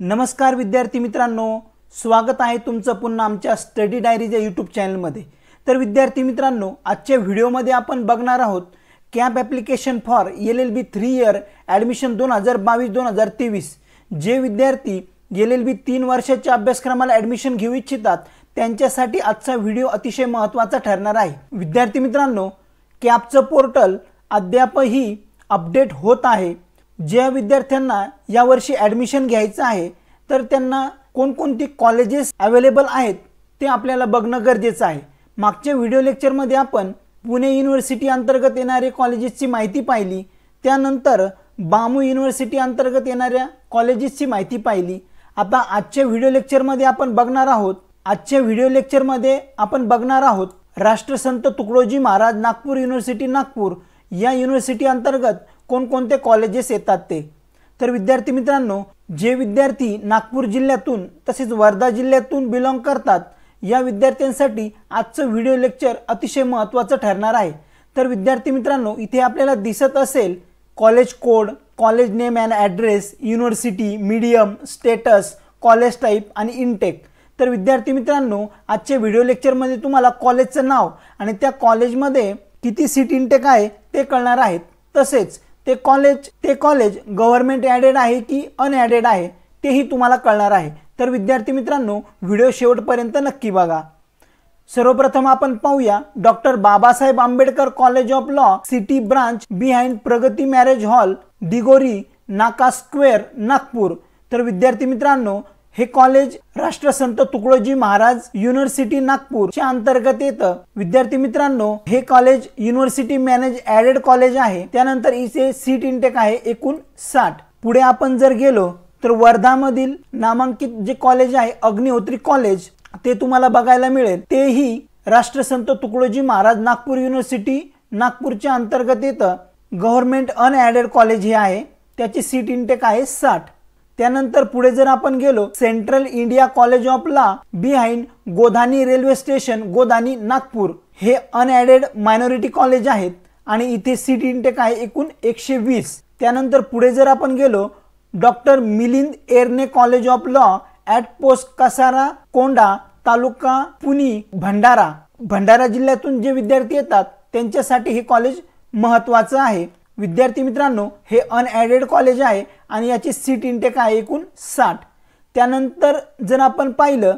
नमस्कार विद्यार्थी मित्रांनो स्वागत आहे तुमचं पुन्हा आमच्या स्टडी डायरीच्या यूट्यूब चॅनलमध्ये तर विद्यार्थी मित्रांनो आजच्या व्हिडिओमध्ये आपण बघणार आहोत CAP application for L L B three year admission दोन हजार बावीस दोन हजार तेवीस जे विद्यार्थी एल एल बी तीन वर्षाच्या अभ्यासक्रमाला ॲडमिशन घेऊ इच्छितात त्यांच्यासाठी आजचा व्हिडिओ अतिशय महत्त्वाचा ठरणार आहे विद्यार्थी मित्रांनो कॅपचं पोर्टल अद्यापही अपडेट होत आहे ज्या विद्यार्थ्यांना यावर्षी ॲडमिशन घ्यायचं आहे तर त्यांना कोणकोणती कॉलेजेस अवेलेबल आहेत ते आपल्याला बघणं गरजेचं आहे मागच्या व्हिडिओ लेक्चरमध्ये आपण पुणे युनिव्हर्सिटी अंतर्गत येणारे कॉलेजेसची माहिती पाहिली त्यानंतर बामू युनिव्हर्सिटी अंतर्गत येणाऱ्या कॉलेजेसची माहिती पाहिली आता आजच्या व्हिडिओ लेक्चरमध्ये आपण बघणार आहोत आजच्या व्हिडिओ लेक्चरमध्ये आपण बघणार आहोत राष्ट्रसंत तुकडोजी महाराज नागपूर युनिव्हर्सिटी नागपूर या युनिव्हर्सिटी अंतर्गत कोणकोणते कॉलेजेस येतात ते तर विद्यार्थी मित्रांनो जे विद्यार्थी नागपूर जिल्ह्यातून तसेच वर्धा जिल्ह्यातून बिलॉंग करतात या विद्यार्थ्यांसाठी आजचं व्हिडिओ लेक्चर अतिशय महत्त्वाचं ठरणार आहे तर विद्यार्थी मित्रांनो इथे आपल्याला दिसत असेल college code college name and address university medium status college type आणि इनटेक तर विद्यार्थी मित्रांनो आजच्या व्हिडिओ लेक्चरमध्ये तुम्हाला कॉलेजचं नाव आणि त्या कॉलेजमध्ये किती सीट इनटेक आहे ते कळणार आहेत तसेच ते कॉलेज ते कॉलेज गव्हर्मेंट ॲडेड आहे की अनॲडेड आहे तेही तुम्हाला कळणार आहे तर विद्यार्थी मित्रांनो व्हिडिओ शेवटपर्यंत नक्की बघा सर्वप्रथम आपण पाहूया doctor Babasaheb Ambedkar college of law city branch behind Pragati marriage hall Digori Naka square Nagpur तर विद्यार्थी मित्रांनो हे कॉलेज राष्ट्रसंत तुकडोजी महाराज युनिव्हर्सिटी नागपूर च्या अंतर्गत येतं विद्यार्थी मित्रांनो हे college university manage aided college आहे त्यानंतर इथे सीट इंटेक आहे एकूण साठ पुढे आपण जर गेलो तर वर्धामधील नामांकित जे कॉलेज आहे अग्निहोत्री कॉलेज ते तुम्हाला बघायला मिळेल तेही राष्ट्रसंत तुकडोजी महाराज नागपूर युनिव्हर्सिटी नागपूरच्या अंतर्गत येतं गव्हर्नमेंट अनॲडेड कॉलेज हे आहे त्याची सीट इंटेक आहे साठ त्यानंतर पुढे जर आपण गेलो central India college of law behind Godhani railway station Godani Nagpur हे अनॲडेड मायनॉरिटी कॉलेज आहेत आणि इथे सीट इंटेक आहे एकूण एकशे वीस त्यानंतर पुढे जर आपण गेलो doctor Milind Erne college of law at post Kasara Konda taluka Pune Bhandara Bhandara जिल्ह्यातून जे विद्यार्थी येतात त्यांच्यासाठी हे कॉलेज महत्त्वाचं आहे विद्यार्थी मित्रांनो हे अनॲडेड कॉलेज आहे आणि याची सीट इंटेक आहे एकूण साठ त्यानंतर जर आपण पाहिलं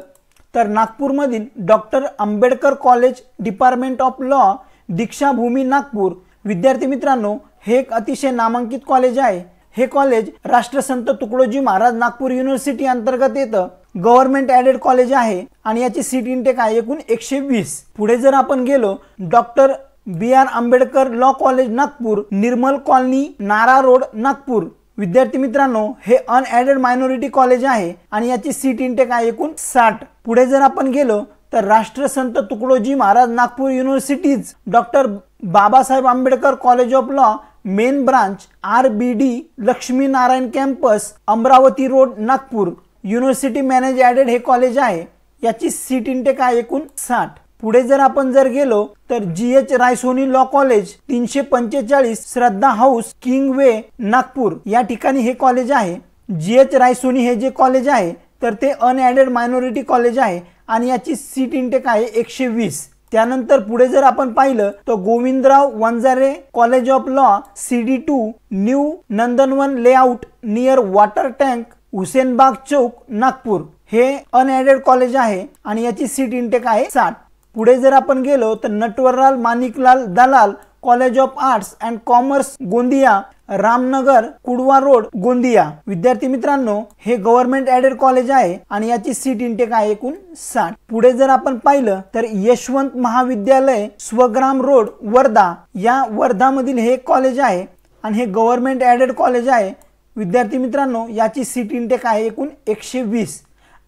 तर नागपूरमधील doctor Ambedkar college department of law Dikshabhoomi Nagpur विद्यार्थी मित्रांनो हे एक अतिशय नामांकित कॉलेज आहे हे कॉलेज राष्ट्रसंत तुकडोजी महाराज नागपूर युनिव्हर्सिटी अंतर्गत येतं गव्हर्नमेंट ॲडेड कॉलेज आहे आणि याची सीट इंटेक आहे एकूण एकशे वीस पुढे जर आपण गेलो doctor B R Ambedkar law college Nagpur Nirmal colony Nara road Nagpur विद्यार्थी मित्रांनो हे अनॲडेड मायनॉरिटी कॉलेज आहे आणि याची सीट इंटेक आहे एकूण साठ पुढे जर आपण गेलो तर Rashtrasant Tukdoji Maharaj Nagpur universities doctor Babasaheb Ambedkar college of law main branch R B D Laxminarayan campus Amravati road Nagpur university manage aided हे कॉलेज आहे याची सीट इंटेक आहे एकूण साठ पुढे जर आपण जर गेलो तर G H Raisoni law college तीनशे पंचेचाळीस Shraddha house king way Nagpur या ठिकाणी हे कॉलेज आहे जी एच रायसोनी हे जे कॉलेज आहे तर ते अनॲडेड मायनॉरिटी कॉलेज आहे आणि याची सीट इंटेक आहे एकशे वीस त्यानंतर पुढे जर आपण पाहिलं तर Govindrao Vanjare college of law C D two new Nandanvan layout near water tank Hussainbagh chowk Nagpur हे अनएडेड कॉलेज आहे आणि याची सीट इंटेक आहे साठ पुढे जर आपण गेलो तर Natwarlal Maniklal Dalal college of arts and commerce Gondia Ramnagar Kudwa road Gondia विद्यार्थी मित्रांनो हे गव्हर्नमेंट ऍडेड कॉलेज आहे आणि याची सीट इंटेक आहे एकूण साठ पुढे जर आपण पाहिलं तर यशवंत महाविद्यालय स्वग्राम रोड वर्धा या वर्धा मधील हे कॉलेज आहे आणि हे गव्हर्नमेंट ऍडेड कॉलेज आहे विद्यार्थी मित्रांनो याची सीट इंटेक आहे एकूण एकशे वीस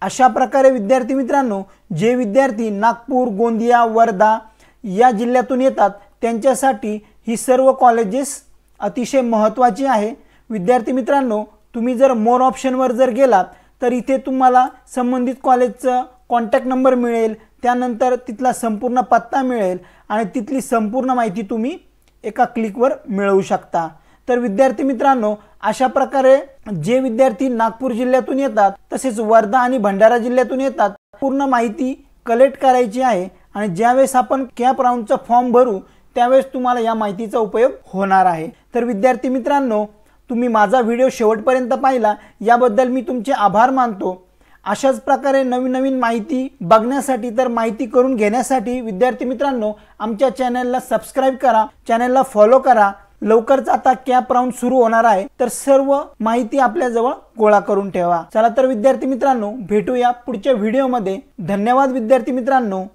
अशा प्रकारे विद्यार्थी मित्रांनो जे विद्यार्थी नागपूर गोंदिया वर्धा या जिल्ह्यातून येतात त्यांच्यासाठी ही सर्व कॉलेजेस अतिशय महत्त्वाची आहे विद्यार्थी मित्रांनो तुम्ही जर मोर ऑप्शनवर जर गेलात तर इथे तुम्हाला संबंधित कॉलेजचं कॉन्टॅक्ट नंबर मिळेल त्यानंतर तिथला संपूर्ण पत्ता मिळेल आणि तिथली संपूर्ण माहिती तुम्ही एका क्लिकवर मिळवू शकता तर विद्यार्थी मित्रांनो अशा प्रकारे जे विद्यार्थी नागपूर जिल्ह्यातून येतात तसेच वर्धा आणि भंडारा जिल्ह्यातून येतात पूर्ण माहिती कलेक्ट करायची आहे आणि ज्यावेळेस आपण कॅप राऊंडचा फॉर्म भरू त्यावेळेस तुम्हाला या माहितीचा उपयोग होणार आहे तर विद्यार्थी मित्रांनो तुम्ही माझा व्हिडिओ शेवटपर्यंत पाहिला याबद्दल मी तुमचे आभार मानतो अशाच प्रकारे नवीन नवीन माहिती बघण्यासाठी तर माहिती करून घेण्यासाठी विद्यार्थी मित्रांनो आमच्या चॅनलला सबस्क्राईब करा चॅनलला फॉलो करा लवकरच आता कॅप राऊंड सुरू होणार आहे तर सर्व माहिती आपल्याजवळ गोळा करून ठेवा चला तर विद्यार्थी मित्रांनो भेटूया पुढच्या व्हिडिओमध्ये धन्यवाद विद्यार्थी मित्रांनो